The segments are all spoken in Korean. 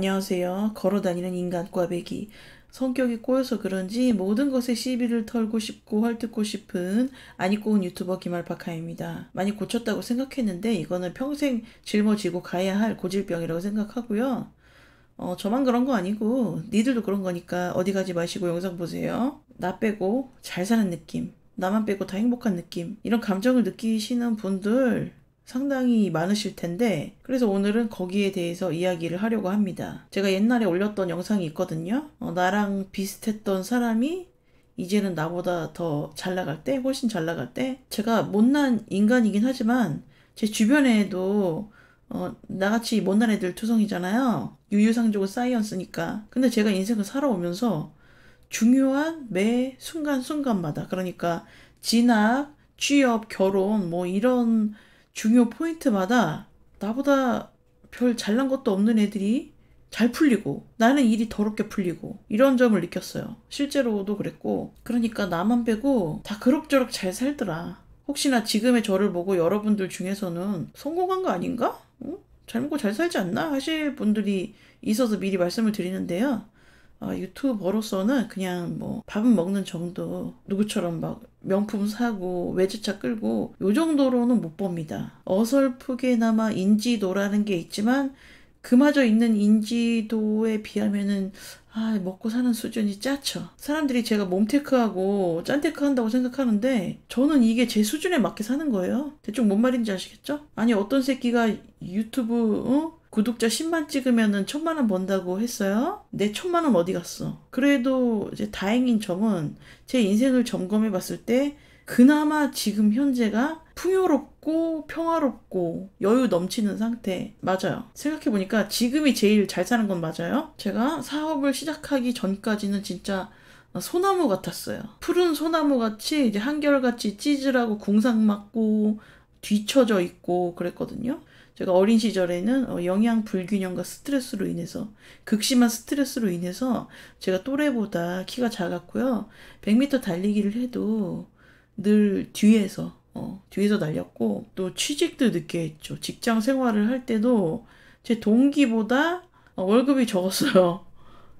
안녕하세요. 걸어다니는 인간 꽈배기. 성격이 꼬여서 그런지 모든 것에 시비를 털고 싶고 헐뜯고 싶은 아니 꼬운 유튜버 김알파카입니다. 많이 고쳤다고 생각했는데 이거는 평생 짊어지고 가야 할 고질병이라고 생각하고요. 어, 저만 그런 거 아니고 니들도 그런 거니까 어디 가지 마시고 영상 보세요. 나 빼고 잘 사는 느낌, 나만 빼고 다 행복한 느낌 이런 감정을 느끼시는 분들 상당히 많으실 텐데 그래서 오늘은 거기에 대해서 이야기를 하려고 합니다. 제가 옛날에 올렸던 영상이 있거든요. 어, 나랑 비슷했던 사람이 이제는 나보다 더 잘 나갈 때, 훨씬 잘 나갈 때, 제가 못난 인간이긴 하지만 제 주변에도 어, 나같이 못난 애들 투성이잖아요. 유유상조고 사이언스니까. 근데 제가 인생을 살아오면서 중요한 매 순간순간마다, 그러니까 진학, 취업, 결혼, 뭐 이런 중요 포인트마다 나보다 별 잘난 것도 없는 애들이 잘 풀리고 나는 일이 더럽게 풀리고 이런 점을 느꼈어요. 실제로도 그랬고 그러니까 나만 빼고 다 그럭저럭 잘 살더라. 혹시나 지금의 저를 보고 여러분들 중에서는 성공한 거 아닌가? 응? 잘 먹고 잘 살지 않나? 하실 분들이 있어서 미리 말씀을 드리는데요. 어, 유튜버로서는 그냥 뭐 밥은 먹는 정도 누구처럼 막 명품 사고 외제차 끌고 요 정도로는 못 봅니다. 어설프게나마 인지도라는 게 있지만 그마저 있는 인지도에 비하면은 아 먹고 사는 수준이 짜쳐. 사람들이 제가 몸테크하고 짠테크한다고 생각하는데 저는 이게 제 수준에 맞게 사는 거예요. 대충 뭔 말인지 아시겠죠? 아니 어떤 새끼가 유튜브 어? 구독자 10만 찍으면은 0만원 번다고 했어요. 내1 0 0 0만원 어디 갔어? 그래도 이제 다행인 점은 제 인생을 점검해 봤을 때 그나마 지금 현재가 풍요롭고 평화롭고 여유 넘치는 상태 맞아요 생각해보니까 지금이 제일 잘 사는 건 맞아요 제가 사업을 시작하기 전까지는 진짜 소나무 같았어요 푸른 소나무 같이 이제 한결같이 찌질하고 궁상 맞고 뒤쳐져 있고 그랬거든요 제가 어린 시절에는 어, 영양 불균형과 스트레스로 인해서 극심한 스트레스로 인해서 제가 또래보다 키가 작았고요. 100m 달리기를 해도 늘 뒤에서 어, 뒤에서 달렸고 또 취직도 늦게 했죠. 직장 생활을 할 때도 제 동기보다 어, 월급이 적었어요.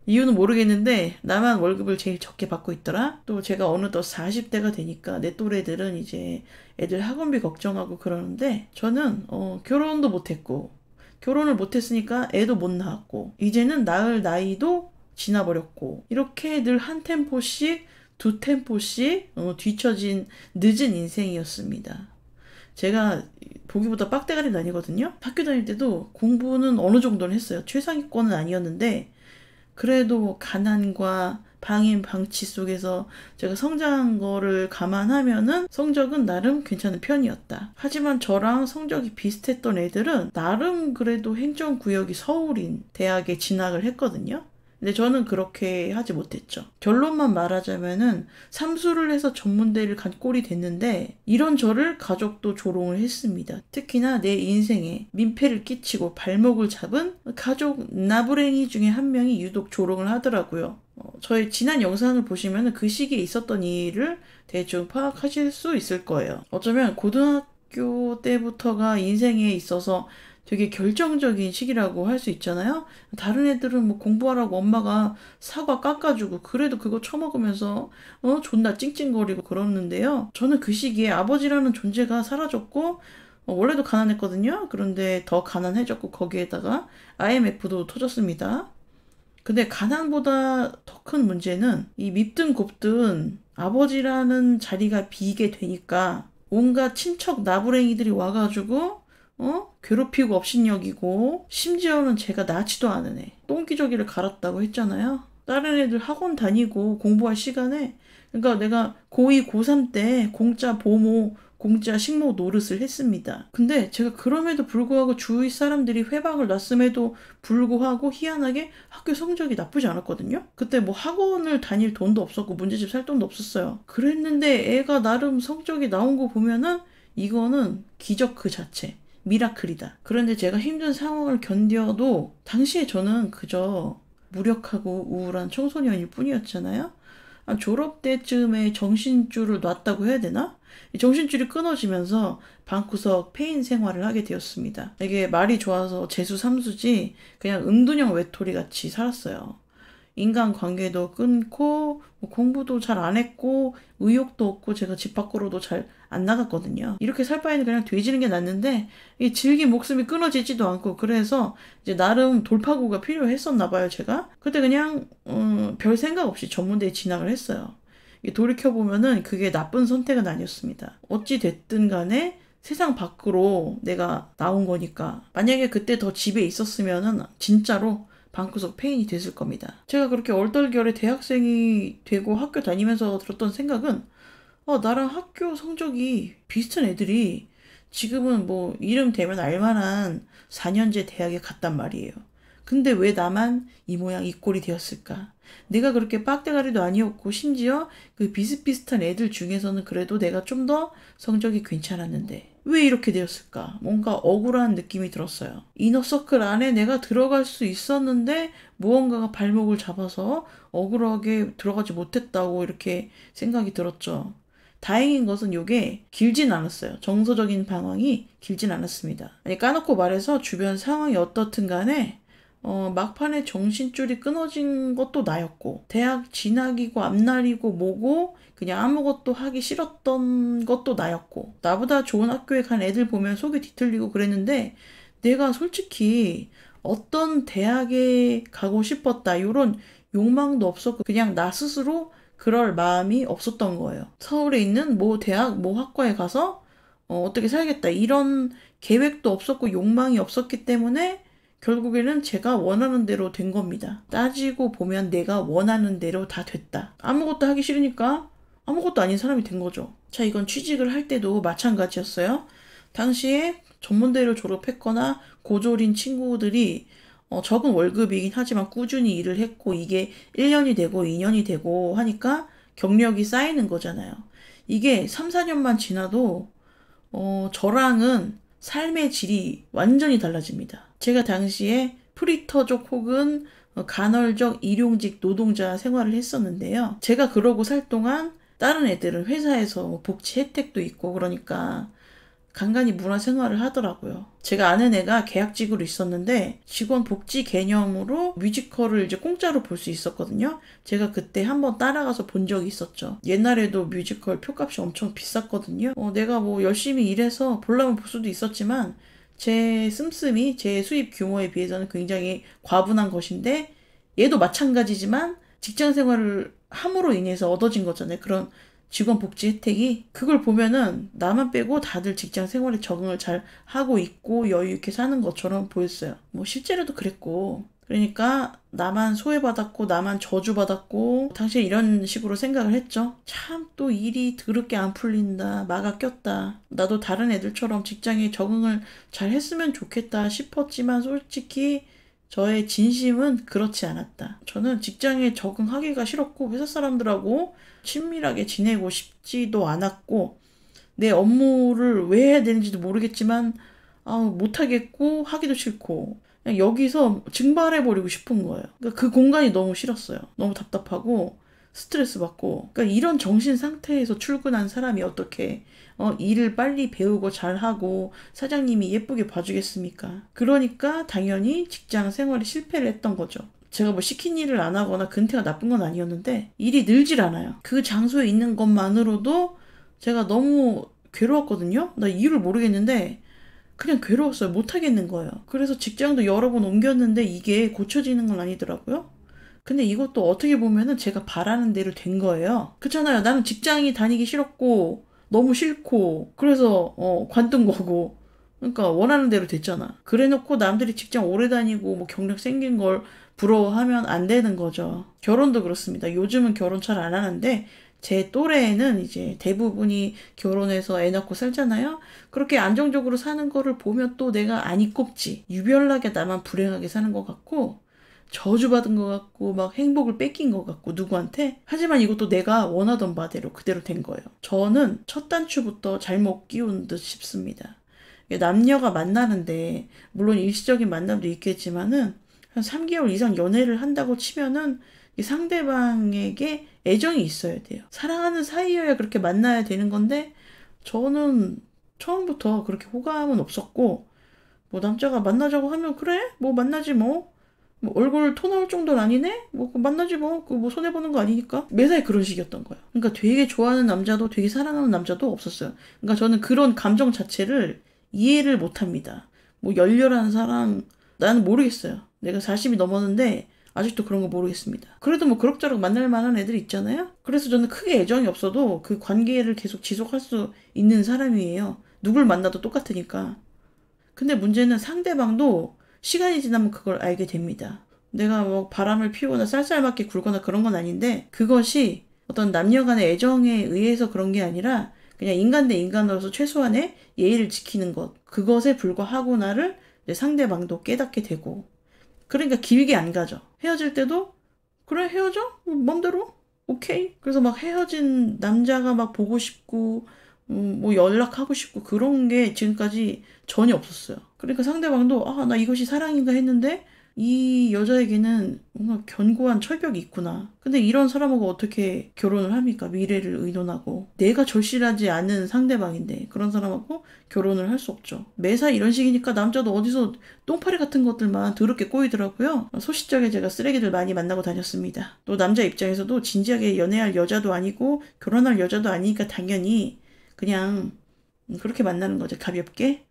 이유는 모르겠는데 나만 월급을 제일 적게 받고 있더라. 또 제가 어느덧 40대가 되니까 내 또래들은 이제 애들 학원비 걱정하고 그러는데 저는 어, 결혼도 못했고 결혼을 못했으니까 애도 못 낳았고 이제는 낳을 나이도 지나버렸고 이렇게 늘 한 템포씩 두 템포씩 어, 뒤처진 늦은 인생이었습니다. 제가 보기보다 빡대가리 다니거든요. 학교 다닐 때도 공부는 어느 정도는 했어요. 최상위권은 아니었는데 그래도 가난과 방임 방치 속에서 제가 성장한 거를 감안하면은 성적은 나름 괜찮은 편이었다. 하지만 저랑 성적이 비슷했던 애들은 나름 그래도 행정구역이 서울인 대학에 진학을 했거든요. 근데 저는 그렇게 하지 못했죠. 결론만 말하자면은 삼수를 해서 전문대를 간 꼴이 됐는데 이런 저를 가족도 조롱을 했습니다. 특히나 내 인생에 민폐를 끼치고 발목을 잡은 가족 나부랭이 중에 한 명이 유독 조롱을 하더라고요. 어, 저의 지난 영상을 보시면 그 시기에 있었던 일을 대충 파악하실 수 있을 거예요. 어쩌면 고등학교 때부터가 인생에 있어서 되게 결정적인 시기라고 할 수 있잖아요. 다른 애들은 뭐 공부하라고 엄마가 사과 깎아주고 그래도 그거 처먹으면서 어 존나 찡찡거리고 그러는데요. 저는 그 시기에 아버지라는 존재가 사라졌고 어, 원래도 가난했거든요. 그런데 더 가난해졌고 거기에다가 IMF도 터졌습니다. 근데 가난보다 더 큰 문제는 이 밉든 곱든 아버지라는 자리가 비게 되니까 온갖 친척 나부랭이들이 와가지고 어? 괴롭히고 업신여기고 심지어는 제가 낳지도 않은 애 똥기저귀를 갈았다고 했잖아요. 다른 애들 학원 다니고 공부할 시간에 그러니까 내가 고2 고3 때 공짜 보모 공짜 식모 노릇을 했습니다. 근데 제가 그럼에도 불구하고 주위 사람들이 회박을 났음에도 불구하고 희한하게 학교 성적이 나쁘지 않았거든요. 그때 뭐 학원을 다닐 돈도 없었고 문제집 살 돈도 없었어요. 그랬는데 애가 나름 성적이 나온 거 보면은 이거는 기적 그 자체. 미라클이다. 그런데 제가 힘든 상황을 견뎌도 당시에 저는 그저 무력하고 우울한 청소년일 뿐이었잖아요. 아, 졸업 때쯤에 정신줄을 놨다고 해야 되나? 정신줄이 끊어지면서 방구석 폐인 생활을 하게 되었습니다. 이게 말이 좋아서 재수 삼수지 그냥 은둔형 외톨이 같이 살았어요. 인간 관계도 끊고 뭐 공부도 잘 안 했고 의욕도 없고 제가 집 밖으로도 잘 안 나갔거든요. 이렇게 살 바에는 그냥 뒤지는 게 낫는데 이 질긴 목숨이 끊어지지도 않고 그래서 이제 나름 돌파구가 필요했었나 봐요 제가. 그때 그냥 음, 별 생각 없이 전문대에 진학을 했어요. 돌이켜 보면은 그게 나쁜 선택은 아니었습니다. 어찌 됐든 간에 세상 밖으로 내가 나온 거니까 만약에 그때 더 집에 있었으면은 진짜로 방구석 페인이 됐을 겁니다. 제가 그렇게 얼떨결에 대학생이 되고 학교 다니면서 들었던 생각은 어, 나랑 학교 성적이 비슷한 애들이 지금은 뭐 이름 되면 알만한 4년제 대학에 갔단 말이에요. 근데 왜 나만 이 모양 이 꼴이 되었을까? 내가 그렇게 빡대가리도 아니었고 심지어 그 비슷비슷한 애들 중에서는 그래도 내가 좀 더 성적이 괜찮았는데 왜 이렇게 되었을까? 뭔가 억울한 느낌이 들었어요. 이너서클 안에 내가 들어갈 수 있었는데 무언가가 발목을 잡아서 억울하게 들어가지 못했다고 이렇게 생각이 들었죠. 다행인 것은 요게 길진 않았어요. 정서적인 방황이 길진 않았습니다. 아니, 까놓고 말해서 주변 상황이 어떻든 간에 어, 막판에 정신줄이 끊어진 것도 나였고, 대학 진학이고, 앞날이고, 뭐고, 그냥 아무것도 하기 싫었던 것도 나였고, 나보다 좋은 학교에 간 애들 보면 속이 뒤틀리고 그랬는데, 내가 솔직히 어떤 대학에 가고 싶었다, 이런 욕망도 없었고, 그냥 나 스스로 그럴 마음이 없었던 거예요. 서울에 있는 모 대학, 모 학과에 가서, 어, 어떻게 살겠다, 이런 계획도 없었고, 욕망이 없었기 때문에, 결국에는 제가 원하는 대로 된 겁니다. 따지고 보면 내가 원하는 대로 다 됐다. 아무것도 하기 싫으니까 아무것도 아닌 사람이 된 거죠. 자, 이건 취직을 할 때도 마찬가지였어요. 당시에 전문대를 졸업했거나 고졸인 친구들이 어, 적은 월급이긴 하지만 꾸준히 일을 했고 이게 1년이 되고 2년이 되고 하니까 경력이 쌓이는 거잖아요. 이게 3, 4년만 지나도 어, 저랑은 삶의 질이 완전히 달라집니다. 제가 당시에 프리터족 혹은 어, 간헐적 일용직 노동자 생활을 했었는데요. 제가 그러고 살 동안 다른 애들은 회사에서 뭐 복지 혜택도 있고 그러니까 간간히 문화 생활을 하더라고요. 제가 아는 애가 계약직으로 있었는데 직원 복지 개념으로 뮤지컬을 이제 공짜로 볼 수 있었거든요. 제가 그때 한번 따라가서 본 적이 있었죠. 옛날에도 뮤지컬 표값이 엄청 비쌌거든요. 어, 내가 뭐 열심히 일해서 볼라면 볼 수도 있었지만 제 씀씀이 제 수입 규모에 비해서는 굉장히 과분한 것인데 얘도 마찬가지지만 직장 생활을 함으로 인해서 얻어진 거잖아요. 그런 직원 복지 혜택이 그걸 보면은 나만 빼고 다들 직장 생활에 적응을 잘 하고 있고 여유 있게 사는 것처럼 보였어요. 뭐 실제로도 그랬고 그러니까 나만 소외받았고 나만 저주받았고 당신 이런 식으로 생각을 했죠. 참 또 일이 드럽게 안 풀린다. 마가 꼈다. 나도 다른 애들처럼 직장에 적응을 잘 했으면 좋겠다 싶었지만 솔직히 저의 진심은 그렇지 않았다. 저는 직장에 적응하기가 싫었고 회사 사람들하고 친밀하게 지내고 싶지도 않았고 내 업무를 왜 해야 되는지도 모르겠지만 아, 못하겠고 하기도 싫고 그냥 여기서 증발해버리고 싶은 거예요. 그러니까 그 공간이 너무 싫었어요. 너무 답답하고 스트레스 받고. 그러니까 이런 정신 상태에서 출근한 사람이 어떻게 어, 일을 빨리 배우고 잘하고 사장님이 예쁘게 봐주겠습니까? 그러니까 당연히 직장 생활에 실패를 했던 거죠. 제가 뭐 시킨 일을 안 하거나 근태가 나쁜 건 아니었는데 일이 늘질 않아요. 그 장소에 있는 것만으로도 제가 너무 괴로웠거든요. 나 이유를 모르겠는데 그냥 괴로웠어요. 못하겠는 거예요. 그래서 직장도 여러 번 옮겼는데 이게 고쳐지는 건 아니더라고요. 근데 이것도 어떻게 보면은 제가 바라는 대로 된 거예요. 그렇잖아요. 나는 직장이 다니기 싫었고, 너무 싫고, 그래서, 어, 관둔 거고. 그러니까 원하는 대로 됐잖아. 그래 놓고 남들이 직장 오래 다니고 뭐 경력 생긴 걸 부러워하면 안 되는 거죠. 결혼도 그렇습니다. 요즘은 결혼 잘 안 하는데 제 또래에는 이제 대부분이 결혼해서 애 낳고 살잖아요. 그렇게 안정적으로 사는 거를 보면 또 내가 아니 꼽지. 유별나게 나만 불행하게 사는 것 같고, 저주받은 것 같고, 막 행복을 뺏긴 것 같고, 누구한테. 하지만 이것도 내가 원하던 바대로 그대로 된 거예요. 저는 첫 단추부터 잘못 끼운 듯 싶습니다. 남녀가 만나는데, 물론 일시적인 만남도 있겠지만은, 한 3개월 이상 연애를 한다고 치면은, 상대방에게 애정이 있어야 돼요. 사랑하는 사이여야 그렇게 만나야 되는 건데 저는 처음부터 그렇게 호감은 없었고 뭐 남자가 만나자고 하면 그래 뭐 만나지 뭐, 뭐 얼굴 토 나올 정도는 아니네 뭐 만나지 뭐뭐 그 뭐 손해 보는 거 아니니까 매사에 그런 식이었던 거예요. 그러니까 되게 좋아하는 남자도 되게 사랑하는 남자도 없었어요. 그러니까 저는 그런 감정 자체를 이해를 못합니다. 뭐 열렬한 사랑 나는 모르겠어요. 내가 40이 넘었는데 아직도 그런 거 모르겠습니다. 그래도 뭐 그럭저럭 만날 만한 애들 있잖아요. 그래서 저는 크게 애정이 없어도 그 관계를 계속 지속할 수 있는 사람이에요. 누굴 만나도 똑같으니까. 근데 문제는 상대방도 시간이 지나면 그걸 알게 됩니다. 내가 뭐 바람을 피우거나 쌀쌀맞게 굴거나 그런 건 아닌데 그것이 어떤 남녀 간의 애정에 의해서 그런 게 아니라 그냥 인간 대 인간으로서 최소한의 예의를 지키는 것 그것에 불과하고 나를 상대방도 깨닫게 되고 그러니까 기획이 안 가죠. 헤어질 때도 그래 헤어져? 맘대로? 뭐 오케이. 그래서 막 헤어진 남자가 막 보고 싶고 음, 뭐 연락하고 싶고 그런 게 지금까지 전혀 없었어요. 그러니까 상대방도 아, 나 이것이 사랑인가 했는데 이 여자에게는 뭔가 견고한 철벽이 있구나. 근데 이런 사람하고 어떻게 결혼을 합니까? 미래를 의논하고. 내가 절실하지 않은 상대방인데 그런 사람하고 결혼을 할 수 없죠. 매사 이런 식이니까 남자도 어디서 똥파리 같은 것들만 더럽게 꼬이더라고요. 소싯적에 제가 쓰레기들 많이 만나고 다녔습니다. 또 남자 입장에서도 진지하게 연애할 여자도 아니고 결혼할 여자도 아니니까 당연히 그냥 음, 그렇게 만나는 거죠. 가볍게.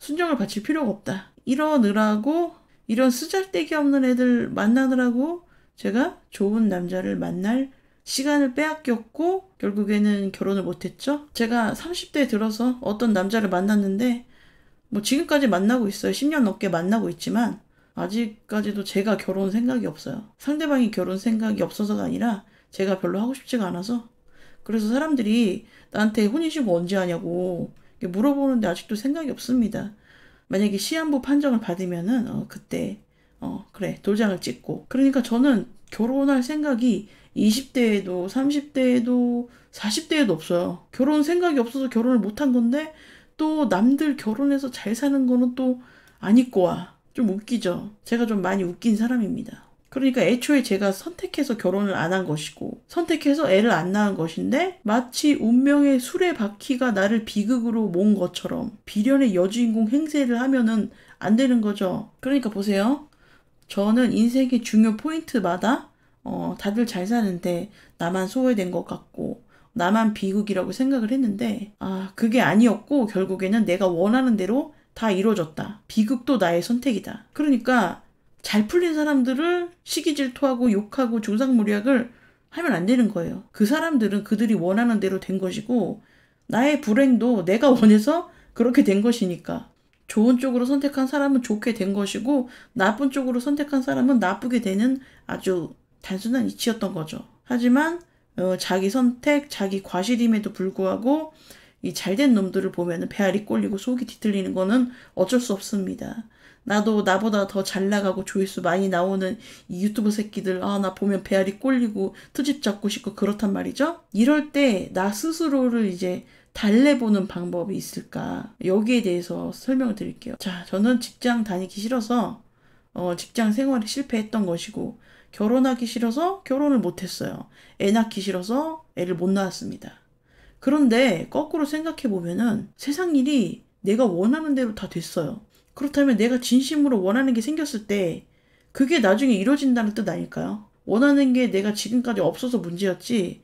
순정을 바칠 필요가 없다. 이러느라고 이런 쓰잘데기 없는 애들 만나느라고 제가 좋은 남자를 만날 시간을 빼앗겼고 결국에는 결혼을 못했죠. 제가 30대에 들어서 어떤 남자를 만났는데 뭐 지금까지 만나고 있어요. 10년 넘게 만나고 있지만 아직까지도 제가 결혼 생각이 없어요. 상대방이 결혼 생각이 없어서가 아니라 제가 별로 하고 싶지가 않아서 그래서 사람들이 나한테 혼인신고 언제 하냐고 물어보는데 아직도 생각이 없습니다. 만약에 시한부 판정을 받으면은 어, 그때 어, 그래 돌장을 찍고 그러니까 저는 결혼할 생각이 20대에도 30대에도 40대에도 없어요. 결혼 생각이 없어서 결혼을 못한 건데 또 남들 결혼해서 잘 사는 거는 또 아닐 거야. 좀 웃기죠. 제가 좀 많이 웃긴 사람입니다. 그러니까 애초에 제가 선택해서 결혼을 안 한 것이고 선택해서 애를 안 낳은 것인데 마치 운명의 수레 바퀴가 나를 비극으로 모은 것처럼 비련의 여주인공 행세를 하면은 안 되는 거죠. 그러니까 보세요. 저는 인생의 중요 포인트마다 어, 다들 잘 사는데 나만 소외된 것 같고 나만 비극이라고 생각을 했는데 아 그게 아니었고 결국에는 내가 원하는 대로 다 이루어졌다. 비극도 나의 선택이다. 그러니까 잘 풀린 사람들을 시기 질투하고 욕하고 중상무리학을 하면 안 되는 거예요. 그 사람들은 그들이 원하는 대로 된 것이고 나의 불행도 내가 원해서 그렇게 된 것이니까 좋은 쪽으로 선택한 사람은 좋게 된 것이고 나쁜 쪽으로 선택한 사람은 나쁘게 되는 아주 단순한 이치였던 거죠. 하지만 어, 자기 선택, 자기 과실임에도 불구하고 이 잘된 놈들을 보면 은 배알이 꼴리고 속이 뒤틀리는 거는 어쩔 수 없습니다. 나도 나보다 더 잘 나가고 조회수 많이 나오는 이 유튜브 새끼들, 아, 나 보면 배알이 꼴리고 트집 잡고 싶고 그렇단 말이죠? 이럴 때 나 스스로를 이제 달래보는 방법이 있을까? 여기에 대해서 설명을 드릴게요. 자, 저는 직장 다니기 싫어서, 어, 직장 생활에 실패했던 것이고, 결혼하기 싫어서 결혼을 못했어요. 애 낳기 싫어서 애를 못 낳았습니다. 그런데 거꾸로 생각해보면은 세상 일이 내가 원하는 대로 다 됐어요. 그렇다면 내가 진심으로 원하는 게 생겼을 때 그게 나중에 이루어진다는 뜻 아닐까요? 원하는 게 내가 지금까지 없어서 문제였지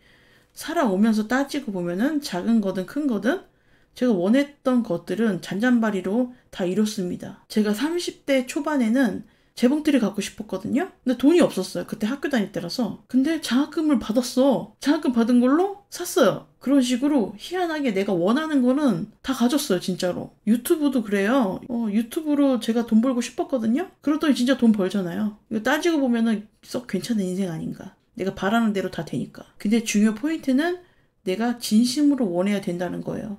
살아오면서 따지고 보면은 작은 거든 큰 거든 제가 원했던 것들은 잔잔바리로 다 이뤘습니다. 제가 30대 초반에는 재봉틀이 갖고 싶었거든요. 근데 돈이 없었어요. 그때 학교 다닐 때라서. 근데 장학금을 받았어. 장학금 받은 걸로 샀어요. 그런 식으로 희한하게 내가 원하는 거는 다 가졌어요, 진짜로. 유튜브도 그래요. 어, 유튜브로 제가 돈 벌고 싶었거든요. 그랬더니 진짜 돈 벌잖아요. 이거 따지고 보면은 썩 괜찮은 인생 아닌가. 내가 바라는 대로 다 되니까. 근데 중요 포인트는 내가 진심으로 원해야 된다는 거예요.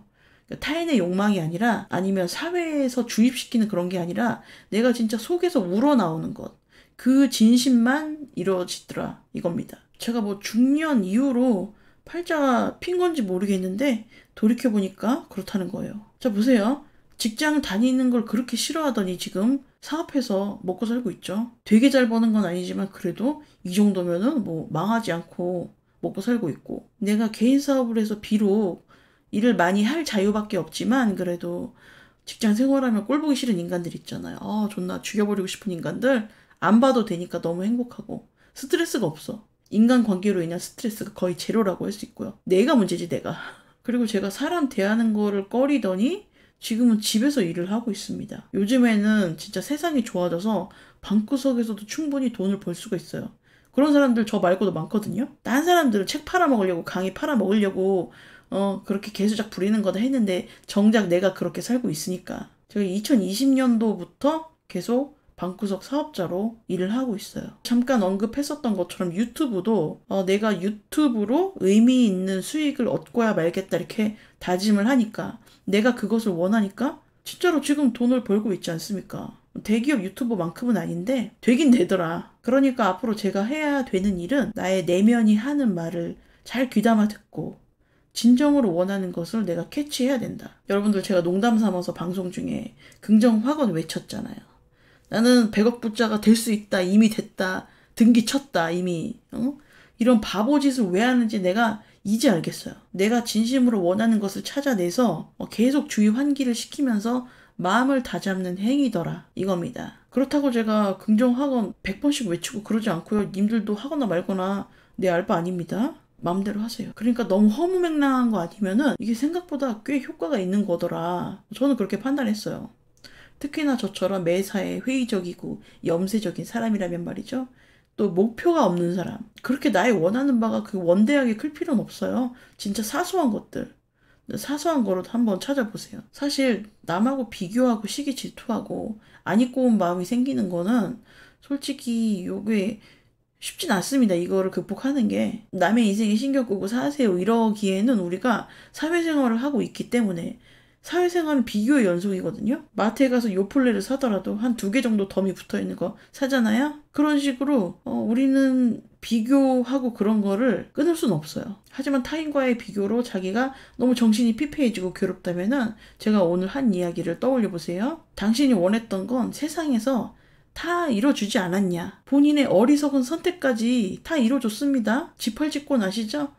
그러니까 타인의 욕망이 아니라 아니면 사회에서 주입시키는 그런 게 아니라 내가 진짜 속에서 우러나오는 것. 그 진심만 이루어지더라 이겁니다. 제가 뭐 중년 이후로 팔자가 핀 건지 모르겠는데 돌이켜보니까 그렇다는 거예요. 자 보세요. 직장 다니는 걸 그렇게 싫어하더니 지금 사업해서 먹고 살고 있죠. 되게 잘 버는 건 아니지만 그래도 이 정도면은 뭐 망하지 않고 먹고 살고 있고 내가 개인 사업을 해서 비록 일을 많이 할 자유밖에 없지만 그래도 직장 생활하면 꼴 보기 싫은 인간들 있잖아요. 아, 존나 죽여버리고 싶은 인간들 안 봐도 되니까 너무 행복하고 스트레스가 없어. 인간 관계로 인한 스트레스가 거의 제로라고 할 수 있고요. 내가 문제지 내가. 그리고 제가 사람 대하는 거를 꺼리더니 지금은 집에서 일을 하고 있습니다. 요즘에는 진짜 세상이 좋아져서 방구석에서도 충분히 돈을 벌 수가 있어요. 그런 사람들 저 말고도 많거든요. 딴 사람들은 책 팔아먹으려고 강의 팔아먹으려고 어, 그렇게 개수작 부리는 거다 했는데 정작 내가 그렇게 살고 있으니까. 제가 2020년도부터 계속 방구석 사업자로 일을 하고 있어요. 잠깐 언급했었던 것처럼 유튜브도 어, 내가 유튜브로 의미 있는 수익을 얻고야 말겠다 이렇게 다짐을 하니까 내가 그것을 원하니까 진짜로 지금 돈을 벌고 있지 않습니까? 대기업 유튜버만큼은 아닌데 되긴 되더라. 그러니까 앞으로 제가 해야 되는 일은 나의 내면이 하는 말을 잘 귀담아 듣고 진정으로 원하는 것을 내가 캐치해야 된다. 여러분들 제가 농담 삼아서 방송 중에 긍정 확언 외쳤잖아요. 나는 100억 부자가 될 수 있다. 이미 됐다. 등기 쳤다. 이미. 어? 이런 바보 짓을 왜 하는지 내가 이제 알겠어요. 내가 진심으로 원하는 것을 찾아내서 어, 계속 주위 환기를 시키면서 마음을 다잡는 행위더라. 이겁니다. 그렇다고 제가 긍정 학원 100번씩 외치고 그러지 않고요. 님들도 하거나 말거나 내 알바 아닙니다. 마음대로 하세요. 그러니까 너무 허무맹랑한 거 아니면은 이게 생각보다 꽤 효과가 있는 거더라. 저는 그렇게 판단했어요. 특히나 저처럼 매사에 회의적이고 염세적인 사람이라면 말이죠. 또 목표가 없는 사람. 그렇게 나의 원하는 바가 그 원대하게 클 필요는 없어요. 진짜 사소한 것들. 사소한 거로 도 한번 찾아보세요. 사실 남하고 비교하고 시기 질투하고 안 입고 온 마음이 생기는 거는 솔직히 요게 쉽진 않습니다. 이거를 극복하는 게 남의 인생에 신경 끄고 사세요 이러기에는 우리가 사회생활을 하고 있기 때문에 사회생활은 비교의 연속이거든요. 마트에 가서 요플레를 사더라도 한 두 개 정도 덤이 붙어 있는 거 사잖아요. 그런 식으로 어, 우리는 비교하고 그런 거를 끊을 수는 없어요. 하지만 타인과의 비교로 자기가 너무 정신이 피폐해지고 괴롭다면 제가 오늘 한 이야기를 떠올려 보세요. 당신이 원했던 건 세상에서 다 이뤄주지 않았냐. 본인의 어리석은 선택까지 다 이뤄줬습니다. 지팔직권 아시죠?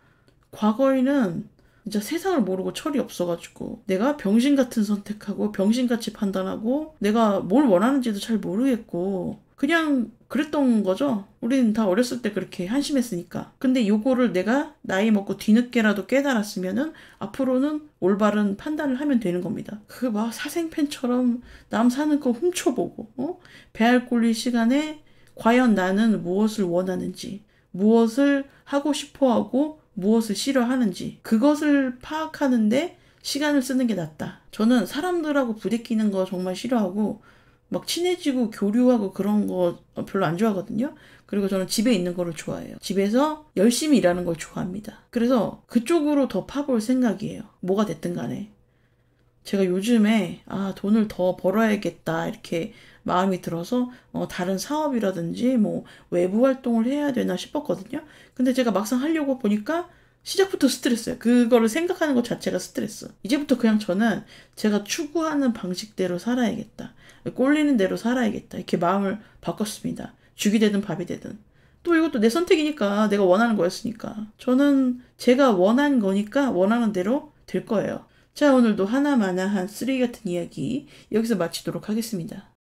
과거에는 진짜 세상을 모르고 철이 없어가지고 내가 병신 같은 선택하고 병신같이 판단하고 내가 뭘 원하는지도 잘 모르겠고 그냥 그랬던 거죠. 우리는 다 어렸을 때 그렇게 한심했으니까. 근데 요거를 내가 나이 먹고 뒤늦게라도 깨달았으면은 앞으로는 올바른 판단을 하면 되는 겁니다. 그 막 사생팬처럼 남 사는 거 훔쳐보고, 어? 배알 꼴릴 시간에 과연 나는 무엇을 원하는지, 무엇을 하고 싶어 하고, 무엇을 싫어하는지, 그것을 파악하는데 시간을 쓰는 게 낫다. 저는 사람들하고 부딪히는 거 정말 싫어하고, 막 친해지고 교류하고 그런 거 별로 안 좋아하거든요. 그리고 저는 집에 있는 거를 좋아해요. 집에서 열심히 일하는 걸 좋아합니다. 그래서 그쪽으로 더 파볼 생각이에요. 뭐가 됐든 간에. 제가 요즘에 아, 돈을 더 벌어야겠다 이렇게 마음이 들어서 어, 다른 사업이라든지 뭐 외부 활동을 해야 되나 싶었거든요. 근데 제가 막상 하려고 보니까 시작부터 스트레스야. 그거를 생각하는 것 자체가 스트레스. 이제부터 그냥 저는 제가 추구하는 방식대로 살아야겠다. 꼴리는 대로 살아야겠다. 이렇게 마음을 바꿨습니다. 죽이 되든 밥이 되든. 또 이것도 내 선택이니까 내가 원하는 거였으니까. 저는 제가 원한 거니까 원하는 대로 될 거예요. 자, 오늘도 하나마나한 쓰레기 같은 이야기 여기서 마치도록 하겠습니다.